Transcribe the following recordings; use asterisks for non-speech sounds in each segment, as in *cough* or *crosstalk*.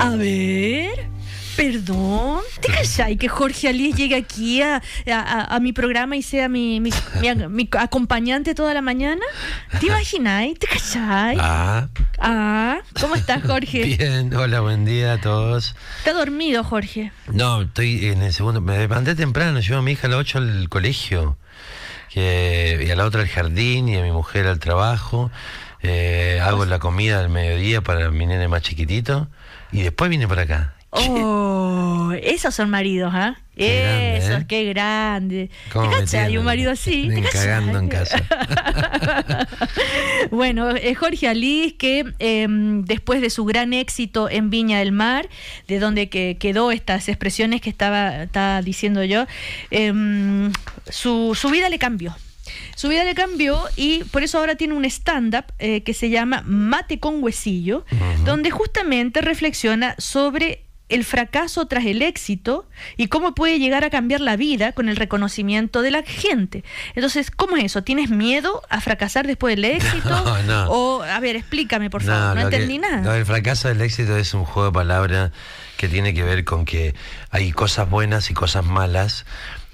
A ver. Perdón, ¿te cachai que Jorge Alias llegue aquí a, mi programa y sea mi, mi, acompañante toda la mañana? ¿Te imagináis? ¿Te ah. ah. ¿cómo estás, Jorge? *laughs* Bien, hola, buen día a todos. ¿Estás dormido, Jorge? No, estoy en el segundo. Me levanté temprano, llevo a mi hija a las 8 al colegio y a la otra al jardín y a mi mujer al trabajo. Eh, hago la comida al mediodía para mi nene más chiquitito. Y después viene para acá. Oh, esos son maridos, ¿ah? Esos, ¿eh? qué grande. ¿Cómo Hay un marido así. cagando en casa. *laughs* bueno, eh, Jorge Alís, que em, después de su gran éxito en Viña del Mar, de donde que quedó estas expresiones que estaba, diciendo yo, em, su vida le cambió. Su vida le cambió y por eso ahora tiene un stand-up eh, que se llama Mate con Huesillo, donde justamente reflexiona sobre el fracaso tras el éxito y cómo puede llegar a cambiar la vida con el reconocimiento de la gente. Entonces, ¿cómo es eso? ¿Tienes miedo a fracasar después del *laughs* éxito? O, a ver, explícame, por favor, no entendí nada. el fracaso del éxito es un juego de palabras que tiene que ver con que hay cosas buenas y cosas malas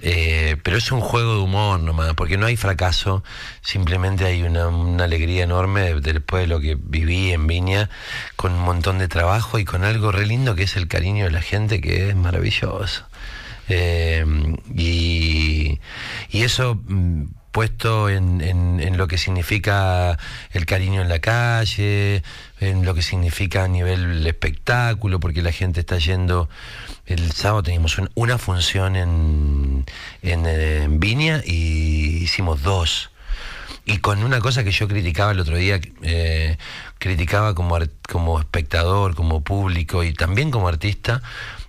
eh, pero es un juego de humor nomás, porque no hay fracaso, simplemente hay una, alegría enorme después de lo que viví en Viña, con un montón de trabajo y con algo re lindo que es el cariño de la gente, que es maravilloso. Eh, y, y eso mm, puesto en, lo que significa el cariño en la calle, en lo que significa a nivel espectáculo, porque la gente está yendo. El sábado teníamos una función en, en, Viña y hicimos dos. Y con una cosa que yo criticaba el otro día, eh, criticaba como, como espectador, como público y también como artista,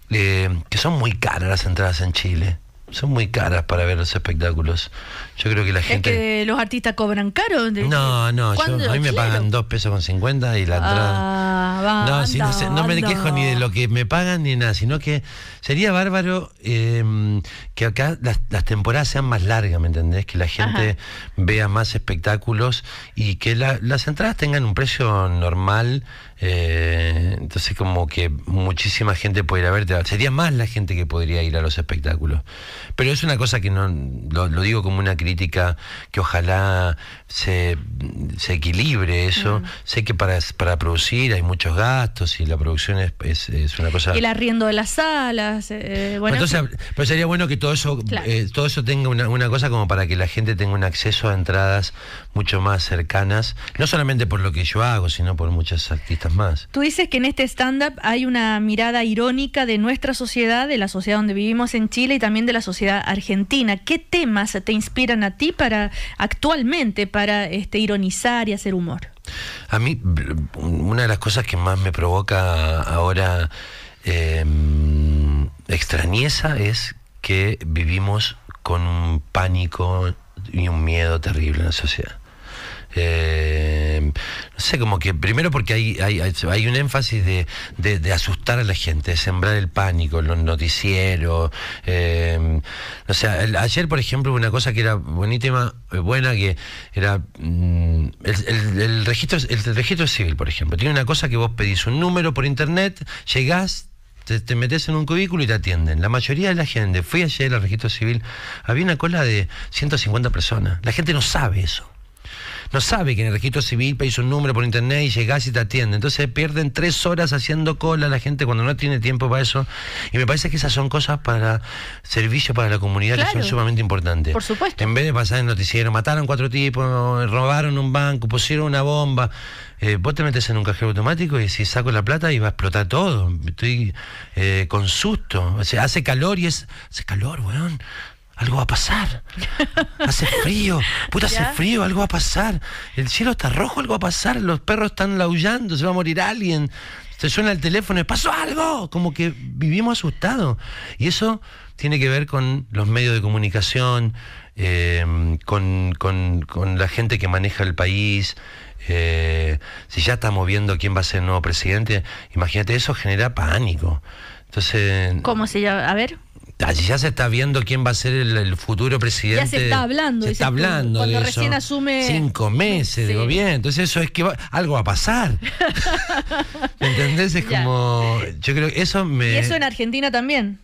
eh, que son muy caras las entradas en Chile son muy caras para ver los espectáculos. Yo creo que la gente. ¿Es que los artistas cobran caro? No, no, yo, a mí me pagan dos pesos con 50 y la ah, entrada. no, no, me quejo ni de lo que me pagan ni nada, sino que sería bárbaro em, que acá las, temporadas sean más largas, ¿me entendés? Que la gente vea más espectáculos y que las entradas tengan un precio normal. Eh, entonces como que muchísima gente puede ir a verte. Sería más la gente que podría ir a los espectáculos. Pero es una cosa que no, lo, digo como una crítica, que ojalá se, se equilibre eso. Mm. Sé que para, para producir hay muchos gastos y la producción es, una cosa... El arriendo de las salas. Eh, eh bueno, pero sería bueno que todo eso, eh, todo eso tenga una cosa como para que la gente tenga un acceso a entradas mucho más cercanas, no solamente por lo que yo hago, sino por muchas artistas más. Tú dices que en este stand-up hay una mirada irónica de nuestra sociedad, de la sociedad donde vivimos en Chile y también de la sociedad argentina. ¿Qué temas te inspiran a ti para actualmente para este, ironizar y hacer humor? A mí, una de las cosas que más me provoca ahora em, extrañeza es que vivimos con un pánico y un miedo terrible en la sociedad. Eh, no sé, como que primero porque hay, hay, un énfasis de, asustar a la gente, de sembrar el pánico, los noticieros. Eh, o sea, ayer, por ejemplo, una cosa que era buenísima, eh, buena, que era mm, el, registro, el registro civil, por ejemplo. Tiene una cosa que vos pedís un número por internet, llegás, te, te, metes en un cubículo y te atienden. La mayoría de la gente, fui ayer al registro civil, había una cola de 150 personas. La gente no sabe eso no sabe que en el registro civil pedís un número por internet y llegás y te atiende. Entonces pierden tres horas haciendo cola la gente cuando no tiene tiempo para eso. Y me parece que esas son cosas para servicio para la comunidad que son sumamente importantes. Por supuesto. En vez de pasar en noticiero, mataron cuatro tipos, robaron un banco, pusieron una bomba. Eh, vos te metes en un cajero automático y si saco la plata y va a explotar todo. Estoy eh, con susto. O sea, hace calor y es. Hace calor, weón algo va a pasar. Hace *laughs* frío, puta, hace frío, algo va a pasar. El cielo está rojo, algo va a pasar. Los perros están laullando, se va a morir alguien. Se suena el teléfono, pasó algo. Como que vivimos asustados. Y eso tiene que ver con los medios de comunicación, eh, con, la gente que maneja el país. Eh, si ya estamos viendo quién va a ser el nuevo presidente, imagínate, eso genera pánico. Entonces. ¿Cómo se llama? A ver ya se está viendo quién va a ser el, futuro presidente. Ya se está hablando. Se está hablando cuando recién asume. Cinco *laughs* meses de gobierno. Entonces eso es que algo va a pasar. *laughs* entendés? Es como... Yo creo que eso me... Y eso en Argentina también.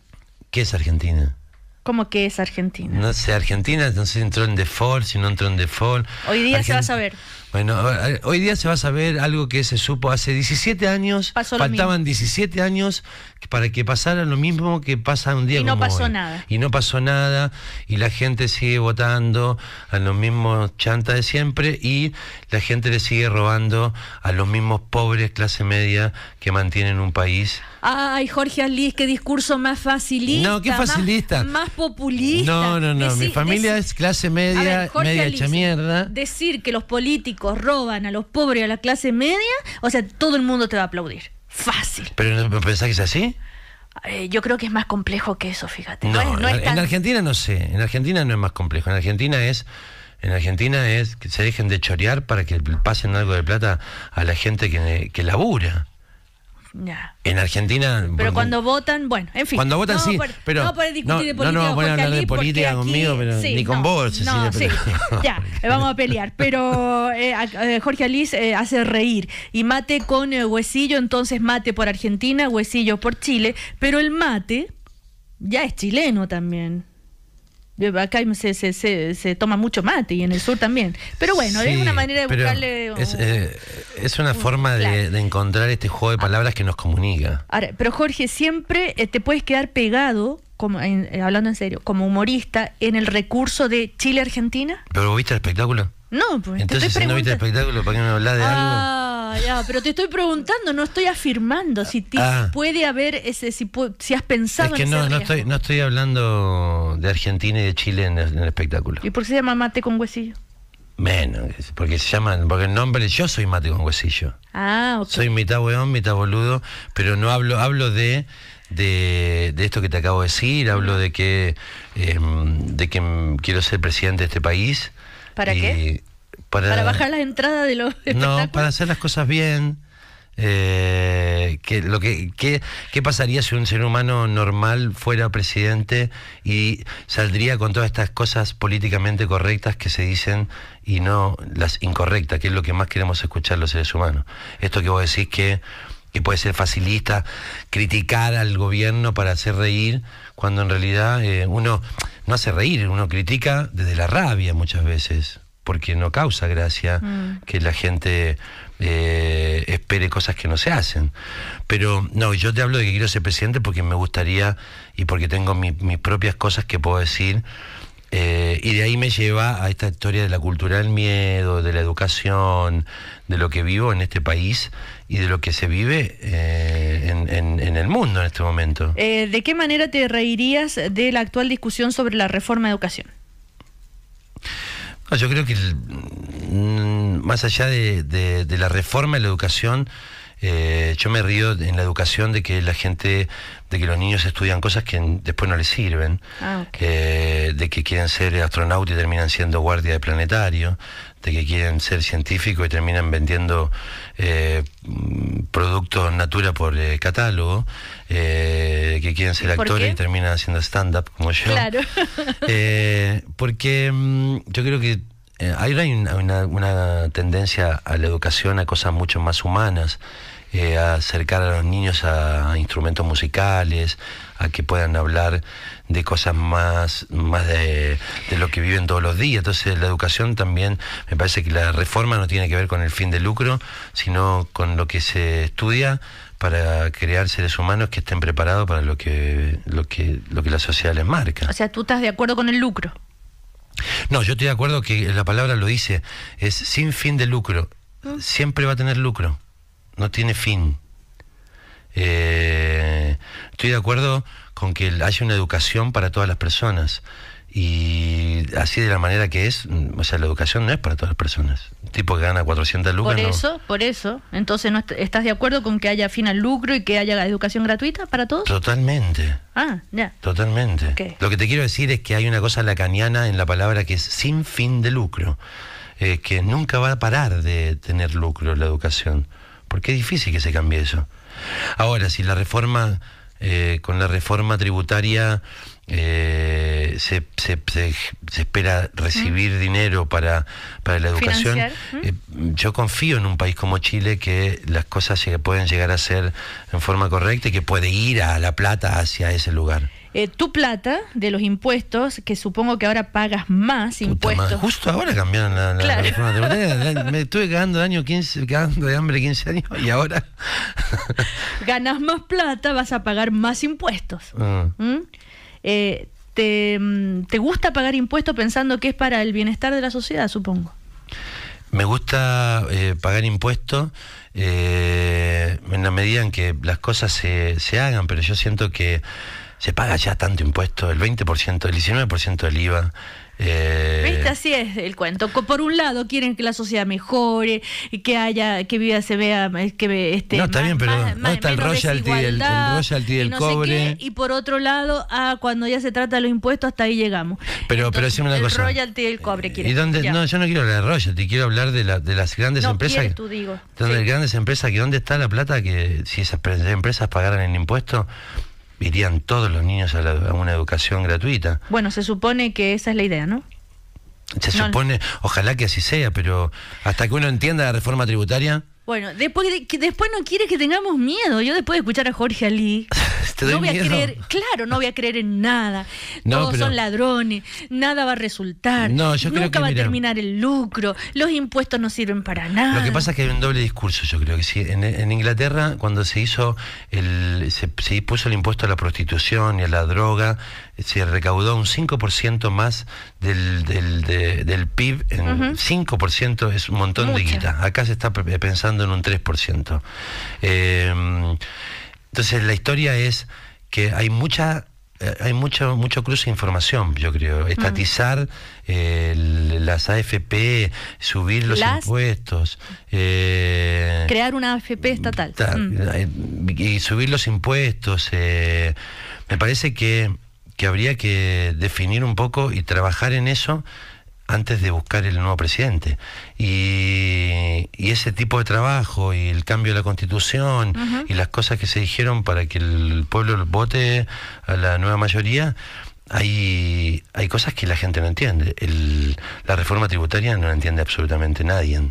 ¿Qué es Argentina? ¿Cómo que es Argentina? No sé, Argentina, no sé entró en default, si no entró en default. Hoy día se va a saber. Bueno, hoy día se va a saber algo que se supo hace 17 años. faltaban mismo. 17 años para que pasara lo mismo que pasa un día y no pasó nada. Y no pasó nada, y la gente sigue votando a los mismos chantas de siempre, y la gente le sigue robando a los mismos pobres clase media que mantienen un país ay, Jorge Alís, qué discurso más facilista. No, qué facilista. Más, populista. No, no, no, mi familia es clase media, media mierda. Decir que los políticos roban a los pobres y a la clase media, o sea, todo el mundo te va a aplaudir. Fácil. ¿Pero no pensás que es así? Eh, yo creo que es más complejo que eso, fíjate. No, en Argentina no sé, en Argentina no es más complejo, en Argentina es... En Argentina es que se dejen de chorear para que pasen algo de plata a la gente que, que labura. En Argentina. Pero cuando votan, bueno, en fin. Cuando votan, sí. pero, no discutir no, de política. No, no, de política conmigo, ni con vos. No, sí, *laughs* ya, eh, vamos a pelear. Pero eh, eh, Jorge Alice hace reír. Y mate con huesillo, entonces mate por Argentina, huesillo por Chile. Pero el mate ya es chileno también acá se, se, se, toma mucho mate y en el sur también. Pero bueno, es una manera de buscarle. es, eh, una forma de, encontrar este juego de ah. palabras que nos comunica. pero Jorge, siempre eh, te puedes quedar pegado. Como, eh, hablando en serio, como humorista, en el recurso de Chile-Argentina. ¿Pero viste el espectáculo? No, pues. Entonces, no viste el espectáculo, ¿para qué me hablas de algo? Ah pero te estoy preguntando, no estoy afirmando si ah. puede haber ese, si, si, has pensado es que no, no estoy, no estoy hablando de Argentina y de Chile en el, espectáculo. ¿Y por qué se llama mate con huesillo? Menos, porque se llaman, porque el nombre, yo soy mate con huesillo. Ah, Soy mitad weón, mitad boludo, pero no hablo, hablo de, de, esto que te acabo de decir, hablo de que, em, de que quiero ser presidente de este país. ¿Para qué? Para, bajar la entrada de los No, para hacer las cosas bien. Eh, que lo que, ¿Qué pasaría si un ser humano normal fuera presidente y saldría con todas estas cosas políticamente correctas que se dicen y no las incorrectas, que es lo que más queremos escuchar los seres humanos? Esto que vos decís que, que puede ser facilista, criticar al gobierno para hacer reír, cuando en realidad eh, uno no hace reír, uno critica desde la rabia muchas veces porque no causa gracia mm. que la gente eh, espere cosas que no se hacen. Pero no, yo te hablo de que quiero ser presidente porque me gustaría y porque tengo mis propias cosas que puedo decir. Eh, y de ahí me lleva a esta historia de la cultura del miedo, de la educación, de lo que vivo en este país y de lo que se vive eh, en, en, el mundo en este momento. ¿De qué manera te reirías de la actual discusión sobre la reforma de educación? Ah, yo creo que mm, más allá de, la reforma de la educación, eh, yo me río en la educación de que la gente, de que los niños estudian cosas que después no les sirven, ah, de que quieren ser astronautas y terminan siendo guardia de planetario, de que quieren ser científicos y terminan vendiendo eh, productos natura por eh, catálogo, eh, que quieren ser actores y terminan haciendo stand-up como yo. Claro. *laughs* porque mm, yo creo que eh, hay una, tendencia a la educación a cosas mucho más humanas, eh, a acercar a los niños a, instrumentos musicales, a que puedan hablar de cosas más, más de, lo que viven todos los días. Entonces la educación también, me parece que la reforma no tiene que ver con el fin de lucro, sino con lo que se estudia para crear seres humanos que estén preparados para lo que, lo que, lo que la sociedad les marca. O sea, tú estás de acuerdo con el lucro. No, yo estoy de acuerdo que la palabra lo dice, es sin fin de lucro. Ah. Siempre va a tener lucro, no tiene fin. Eh, estoy de acuerdo con que haya una educación para todas las personas. Y así de la manera que es, mm, o sea, la educación no es para todas las personas. Un tipo que gana 400 lucas. Por eso, por eso. Entonces, ¿no ¿estás de acuerdo con que haya fin al lucro y que haya la educación gratuita para todos? Totalmente. Ah, ya. Totalmente. Lo que te quiero decir es que hay una cosa lacaniana en la palabra que es sin fin de lucro. Es eh, que nunca va a parar de tener lucro la educación. Porque es difícil que se cambie eso. Ahora, si la reforma, eh, con la reforma tributaria eh, se, se, espera recibir mm. dinero para, para, la educación. ¿Mm? Eh, yo confío en un país como Chile que las cosas se pueden llegar a ser en forma correcta y que puede ir a La Plata hacia ese lugar. Eh, tu plata de los impuestos, que supongo que ahora pagas más impuestos. Justo ahora cambiaron la, la reforma *laughs* eh, Me estuve ganando de, de hambre 15 años y ahora. *laughs* Ganas más plata, vas a pagar más impuestos. Mm. Eh, mm, te, gusta pagar impuestos pensando que es para el bienestar de la sociedad, supongo. Me gusta eh, pagar impuestos eh, en la medida en que las cosas se, se, hagan, pero yo siento que se paga ya tanto impuesto, el 20%, el 19% del IVA, eh... ¿Viste? Así es el cuento. Por un lado quieren que la sociedad mejore, que haya, que vida se vea, eh, que este, No, está bien, pero no está el royalty, del cobre. y por otro lado, ah, cuando ya se trata de los impuestos, hasta ahí llegamos. Pero, pero decime una cosa. El royalty del cobre, quiero. ¿Y dónde? No, yo no quiero hablar de royalty, quiero hablar de, la, de las grandes no, empresas. Quieres, tú digo. grandes empresas, que dónde está la plata que si esas empresas pagaran el impuesto irían todos los niños a, una educación gratuita. Bueno, se supone que esa es la idea, ¿no? Se supone, ojalá que así sea, pero hasta que uno entienda la reforma tributaria... Bueno, después, que después no quiere que tengamos miedo. Yo después de escuchar a Jorge Ali, *laughs* no voy a creer, claro, no voy a creer en nada. Todos son ladrones, nada va a resultar. No, Nunca va a terminar el lucro, los impuestos no sirven para nada. Lo que pasa es que hay un doble discurso, yo creo que sí. En, Inglaterra, cuando se hizo el, se, se puso el impuesto a la prostitución y a la droga, se recaudó un 5% más del, del, del PIB. En 5% es un montón de guita. Acá se está pensando en un 3%. Eh, entonces la historia es que hay mucha eh, hay mucho, mucho cruce de información, yo creo. Mm. Estatizar eh, las AFP, subir los impuestos. crear una AFP estatal. Mm. Y subir los impuestos. me parece que, que habría que definir un poco y trabajar en eso antes de buscar el nuevo presidente. Y, ese tipo de trabajo y el cambio de la constitución y las cosas que se dijeron para que el pueblo vote a la nueva mayoría, hay, hay cosas que la gente no entiende. El, la reforma tributaria no la entiende absolutamente nadie.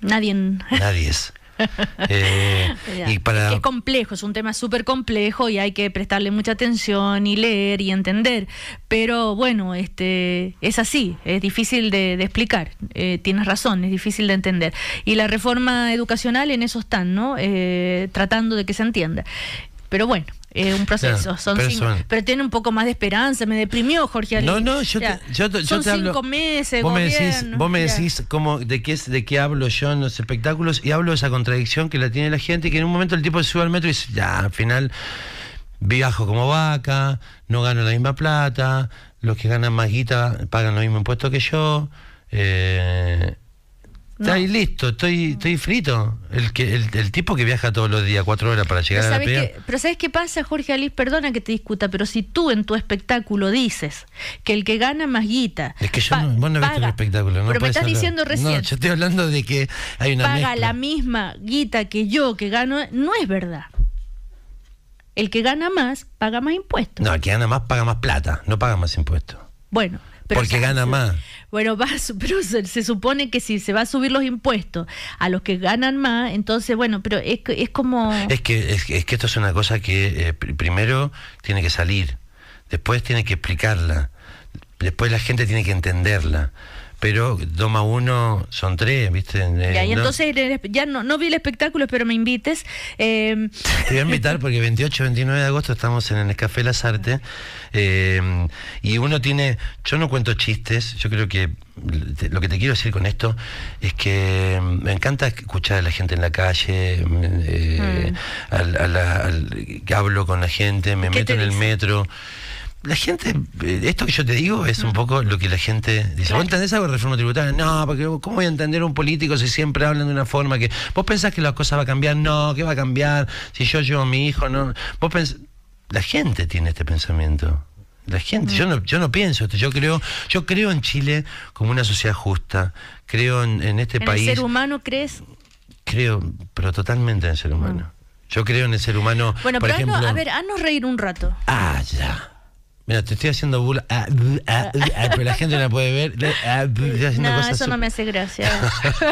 Nadie. Nadie es. *laughs* *laughs* Eh, y Es complejo, es un tema súper complejo y hay que prestarle mucha atención y leer y entender. Pero bueno, este, es así, es difícil de, explicar. Eh, tienes razón, es difícil de entender. Y la reforma educacional en eso están, ¿no? Eh, tratando de que se entienda. Pero bueno, eh, un proceso. son pero, cinco, pero, tiene un poco más de esperanza. Me deprimió Jorge No, no, yo, son cinco meses. Vos me decís, de, qué, de qué hablo yo en los espectáculos y hablo de esa contradicción que la tiene la gente. Que en un momento el tipo se sube al metro y dice, ya, al final viajo como vaca, no gano la misma plata, los que ganan más guita pagan los mismo impuestos que yo. Eh, Estoy listo, estoy, estoy frito. El, que, el, tipo que viaja todos los días cuatro horas para llegar a la pega. pero ¿sabes qué pasa, Jorge Alice? Perdona que te discuta, pero si tú en tu espectáculo dices que el que gana más guita. Es que yo no, vos no paga, el espectáculo, no Pero me estás diciendo recién. No, yo estoy hablando de que hay una. Paga la misma guita que yo que gano, no es verdad. El que gana más paga más impuestos. No, el que gana más paga más plata, no paga más impuestos. Bueno, pero porque gana *laughs* más. Bueno, *laughs* se, supone que si se va a subir los impuestos a los que ganan más, entonces, bueno, pero es, es como... Es que, es, que esto es una cosa que eh, primero tiene que salir, después tiene que explicarla, después la gente tiene que entenderla pero toma uno, son tres, ¿viste? y eh, entonces ya no, no vi el espectáculo, pero me invites. Em, te voy a invitar porque 28, 29 de agosto estamos en el Café Las Artes em, y uno tiene, yo no cuento chistes, yo creo que lo que te quiero decir con esto es que em, me encanta escuchar a la gente en la calle, eh, mm. hablo con la gente, me meto en el metro la gente, eh, esto que yo te digo es un mm. poco lo que la gente dice. ¿Vos entendés algo de reforma tributaria? No, porque ¿cómo voy a entender a un político si siempre hablan de una forma que. ¿Vos pensás que las cosas va a cambiar? No, ¿qué va a cambiar? Si yo llevo a mi hijo, no. Vos La gente tiene este pensamiento. La gente, mm. yo no, yo no pienso esto, yo creo, yo creo en Chile como una sociedad justa, creo en, en este ¿En país. ¿El ser humano crees? Creo, pero totalmente en el ser humano. Mm. Yo creo en el ser humano. Bueno, por pero ejemplo, a ver, haznos reír un rato. Ah, ya. Mira, te estoy haciendo bula, ah, ah, ah, pero la gente la puede ver. no, cosas eso no me hace gracia.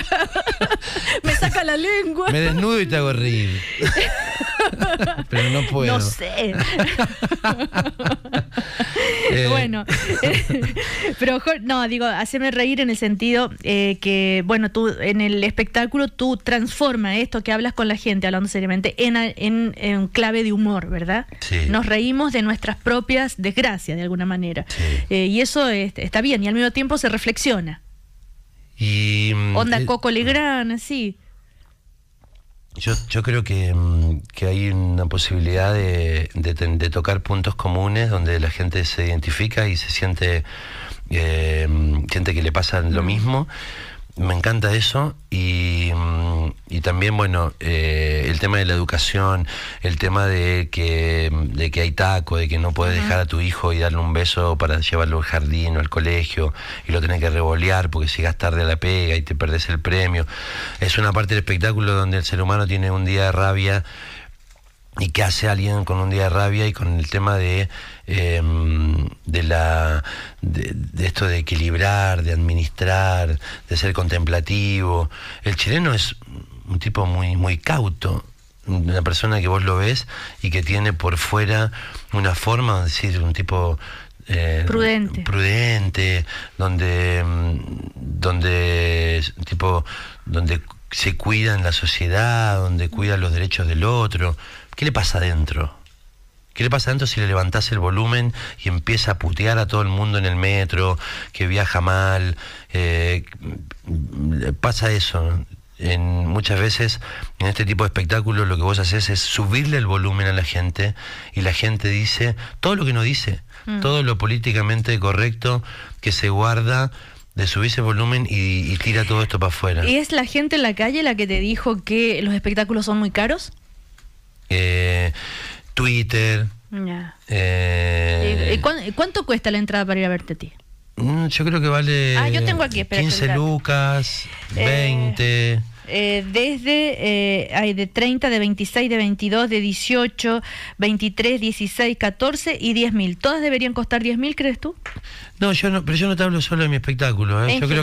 *laughs* *laughs* me saca la lengua. Me desnudo y te hago reír. *laughs* *laughs* Pero no puedo. No sé. *laughs* Eh. Bueno, *laughs* pero no, digo, haceme reír en el sentido eh, que, bueno, tú en el espectáculo tú transforma esto que hablas con la gente, hablando seriamente, en, clave de humor, ¿verdad? Sí. Nos reímos de nuestras propias desgracias, de alguna manera. Eh, y eso este, está bien, y al mismo tiempo se reflexiona. Y, mm, Onda Coco Legrand, sí yo, yo creo mm, que, hay una posibilidad de, de, tocar puntos comunes donde la gente se identifica y se siente, gente eh, mm, que le pasa lo mm. mismo me encanta eso y, mm, también, bueno, eh, el tema de la educación, el tema de que, de que hay taco, de que no puedes dejar a tu hijo y darle un beso para llevarlo al jardín o al colegio y lo tenés que revolear porque sigas tarde a la pega y te perdés el premio. Es una parte del espectáculo donde el ser humano tiene un día de rabia y qué hace alguien con un día de rabia y con el tema de em, de la de, esto de equilibrar de administrar de ser contemplativo el chileno es un tipo muy muy cauto una persona que vos lo ves y que tiene por fuera una forma decir un tipo eh, prudente. prudente donde em, donde tipo donde se cuida en la sociedad donde cuida los derechos del otro ¿Qué le pasa adentro? ¿Qué le pasa adentro si le levantás el volumen y empieza a putear a todo el mundo en el metro, que viaja mal? Eh, pasa eso. En, muchas veces en este tipo de espectáculos lo que vos haces es subirle el volumen a la gente y la gente dice todo lo que no dice, mm. todo lo políticamente correcto que se guarda de subirse el volumen y, y tira todo esto para afuera. ¿Y es la gente en la calle la que te dijo que los espectáculos son muy caros? eh, Twitter. Eh, cuánto cuesta la entrada para ir a verte a ti? Mm, yo creo que vale ah, yo tengo aquí, espera, 15 lucas, 20. Eh, eh, desde, hay de 30, de 26, de 22, de 18, 23, 16, 14 y 10 mil. ¿Todas deberían costar 10 mil, crees tú? No, yo no, pero yo no te hablo solo de mi espectáculo. Yo, creo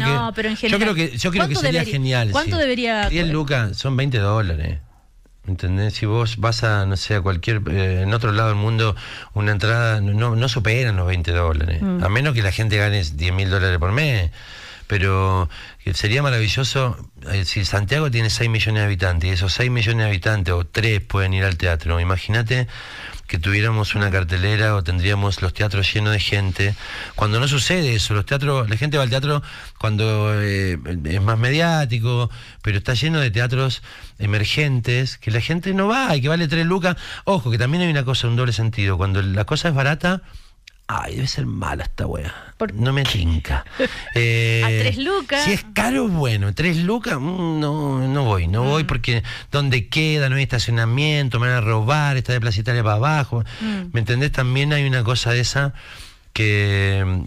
que, yo creo que, sería genial. ¿Cuánto debería? 10 lucas son 20 dólares. ¿Entendés? Si vos vas a, no sé, a cualquier, eh, en otro lado del mundo, una entrada, no, no superan los 20 dólares, mm. a menos que la gente gane 10 mil dólares por mes. Pero eh, sería maravilloso, eh, si Santiago tiene 6 millones de habitantes, y esos 6 millones de habitantes o 3 pueden ir al teatro, imagínate que tuviéramos una cartelera o tendríamos los teatros llenos de gente. Cuando no sucede eso, los teatros, la gente va al teatro cuando eh, es más mediático, pero está lleno de teatros emergentes que la gente no va y que vale tres lucas. Ojo, que también hay una cosa, un doble sentido. Cuando la cosa es barata, Ay, debe ser mala esta wea. No me tinca. *laughs* Eh, a tres lucas. Si es caro, bueno. Tres lucas, mm, no, no voy, no voy mm. porque donde queda, no hay estacionamiento, me van a robar, está de placitaria para abajo. Mm. ¿Me entendés? También hay una cosa de esa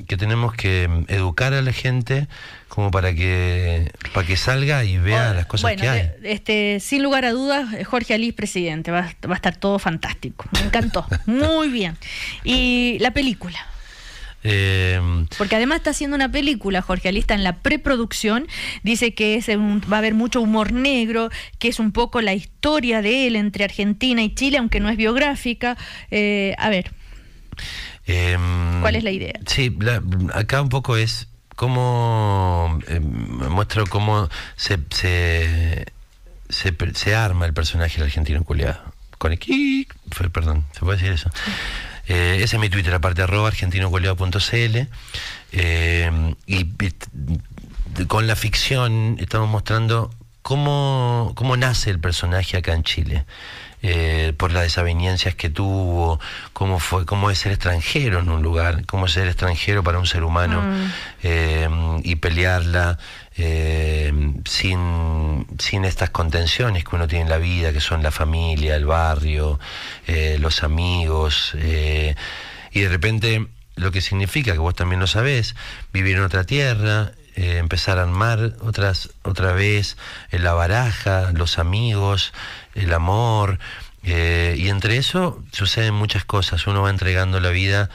que, tenemos que educar a la gente como para que para que salga y vea oh, las cosas que hay. Este, sin lugar a dudas, eh, Jorge Alís, presidente, va, a estar todo fantástico. Me encantó, *laughs* muy bien. Y la película. Eh, Porque además está haciendo una película, Jorge está en la preproducción. Dice que va a haber mucho humor negro, que es un poco la historia de él entre Argentina y Chile, aunque no es biográfica. Eh, a ver. Em, ¿Cuál es la idea? Sí, acá un poco es cómo em, muestro cómo se se, arma el personaje del argentino culiado. Con el perdón, ¿se puede decir eso? Eh, ese es mi Twitter, aparte arroba argentinoculeado.cl. Eh, em, y, y, con la ficción estamos mostrando cómo, cómo nace el personaje acá en Chile. Eh, por las desavenencias que tuvo, cómo fue, cómo es ser extranjero en un lugar, cómo es ser extranjero para un ser humano mm. eh, y pelearla. Eh, sin, estas contenciones que uno tiene en la vida, que son la familia, el barrio, los amigos, y de repente lo que significa, que vos también lo sabés, vivir en otra tierra, empezar a armar otra vez en la baraja, los amigos, el amor, eh, y entre eso suceden muchas cosas, uno va entregando la vida,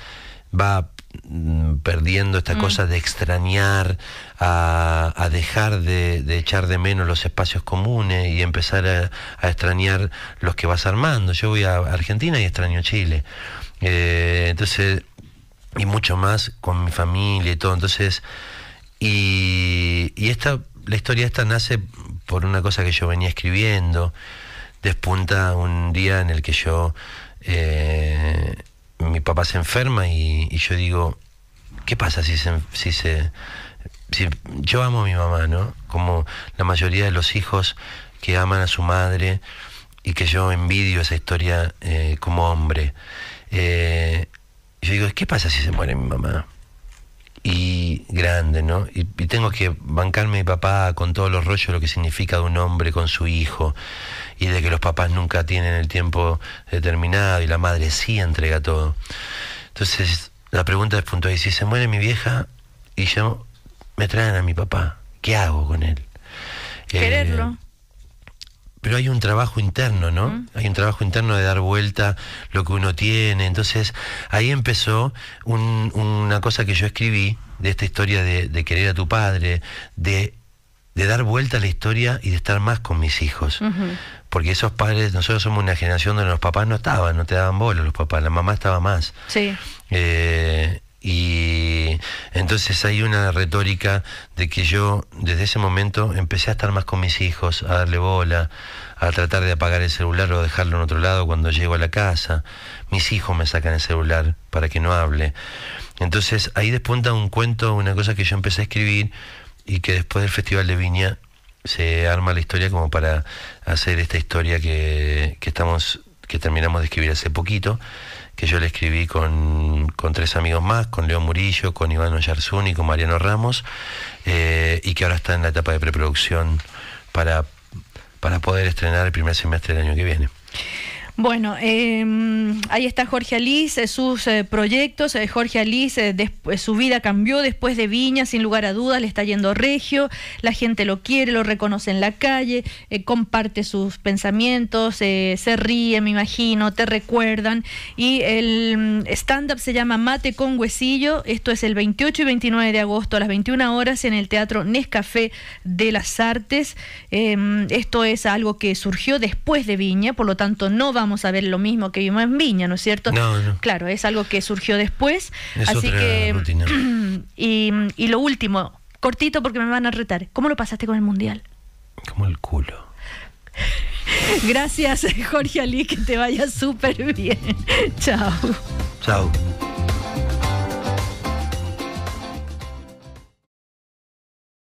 va mm, perdiendo esta mm. cosa de extrañar, a, dejar de, echar de menos los espacios comunes y empezar a, extrañar los que vas armando. Yo voy a Argentina y extraño Chile. Eh, entonces, y mucho más con mi familia y todo. Entonces, y, y esta, la historia esta nace por una cosa que yo venía escribiendo despunta un día en el que yo, eh, mi papá se enferma y, yo digo, ¿qué pasa si se... Si se yo amo a mi mamá, ¿no? Como la mayoría de los hijos que aman a su madre y que yo envidio esa historia eh, como hombre. Eh, yo digo, ¿qué pasa si se muere mi mamá? y grande, ¿no? Y, tengo que bancarme mi papá con todos los rollos, lo que significa un hombre con su hijo, y de que los papás nunca tienen el tiempo determinado y la madre sí entrega todo. Entonces, la pregunta es punto y si se muere mi vieja y yo me traen a mi papá, ¿qué hago con él? Eh, Quererlo. pero hay un trabajo interno, ¿no? Hay un trabajo interno de dar vuelta lo que uno tiene. Entonces ahí empezó una cosa que yo escribí de esta historia de, querer a tu padre, de, dar vuelta a la historia y de estar más con mis hijos porque esos padres, nosotros somos una generación donde los papás no estaban, no te daban bola los papás, la mamá estaba más. Sí. Eh, y entonces hay una retórica de que yo desde ese momento empecé a estar más con mis hijos, a darle bola, a tratar de apagar el celular o dejarlo en otro lado cuando llego a la casa. Mis hijos me sacan el celular para que no hable. Entonces ahí despunta un cuento, una cosa que yo empecé a escribir y que después del Festival de Viña se arma la historia como para hacer esta historia que, estamos que terminamos de escribir hace poquito, que yo le escribí con, con, tres amigos más, con León Murillo, con Iván Oyarzún y con Mariano Ramos, eh, y que ahora está en la etapa de preproducción para, para poder estrenar el primer semestre del año que viene. Bueno, em, ahí está Jorge Alice, eh, sus eh, proyectos. Eh, Jorge Alice, su vida cambió después de Viña, sin lugar a dudas, le está yendo regio, la gente lo quiere, lo reconoce en la calle, comparte sus pensamientos, se ríe, me imagino, te recuerdan. Y el mm, stand-up se llama Mate con Huesillo, esto es el 28 y 29 de agosto a las 21 horas en el Teatro Nescafé de las Artes. Em, esto es algo que surgió después de Viña, por lo tanto no vamos vamos a ver lo mismo que vimos en Viña, ¿no es cierto? No, no. Claro, es algo que surgió después. Es así que. *clears throat* Y, y lo último, cortito porque me van a retar. ¿Cómo lo pasaste con el mundial? Como el culo. *laughs* Gracias, *laughs* Jorge Ali, que te vaya súper bien. *laughs* Chao. Chao.